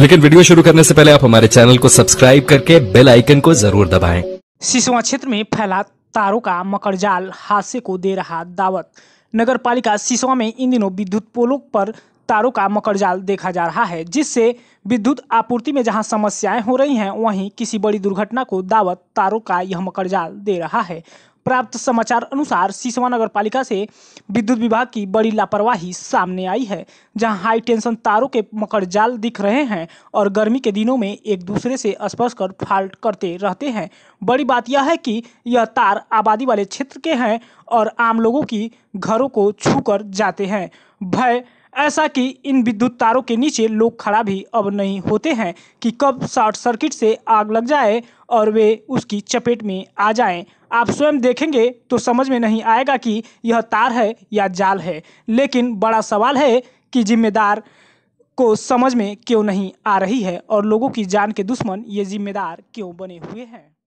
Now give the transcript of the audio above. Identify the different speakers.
Speaker 1: लेकिन वीडियो शुरू करने से पहले आप हमारे चैनल को सब्सक्राइब करके बेल आइकन को जरूर दबाएं।
Speaker 2: सिसवा क्षेत्र में फैला तारों का मकरजाल हादसे को दे रहा दावत नगर पालिका सिसवा में इन दिनों विद्युत पोलों पर तारों का मकरजाल देखा जा रहा है जिससे विद्युत आपूर्ति में जहां समस्याएं हो रही हैं वहीं किसी बड़ी दुर्घटना को दावत तारों का यह मकर जाल दे रहा है प्राप्त समाचार अनुसार सिसवा नगर पालिका से विद्युत विभाग की बड़ी लापरवाही सामने आई है जहां हाई टेंशन तारों के मकर जाल दिख रहे हैं और गर्मी के दिनों में एक दूसरे से स्पर्श कर फाल्ट करते रहते हैं बड़ी बात यह है कि यह तार आबादी वाले क्षेत्र के हैं और आम लोगों की घरों को छू जाते हैं भय ऐसा कि इन विद्युत तारों के नीचे लोग खड़ा भी अब नहीं होते हैं कि कब शॉर्ट सर्किट से आग लग जाए और वे उसकी चपेट में आ जाएं। आप स्वयं देखेंगे तो समझ में नहीं आएगा कि यह तार है या जाल है लेकिन बड़ा सवाल है कि जिम्मेदार को समझ में क्यों नहीं आ रही है और लोगों की जान के दुश्मन ये जिम्मेदार क्यों बने हुए हैं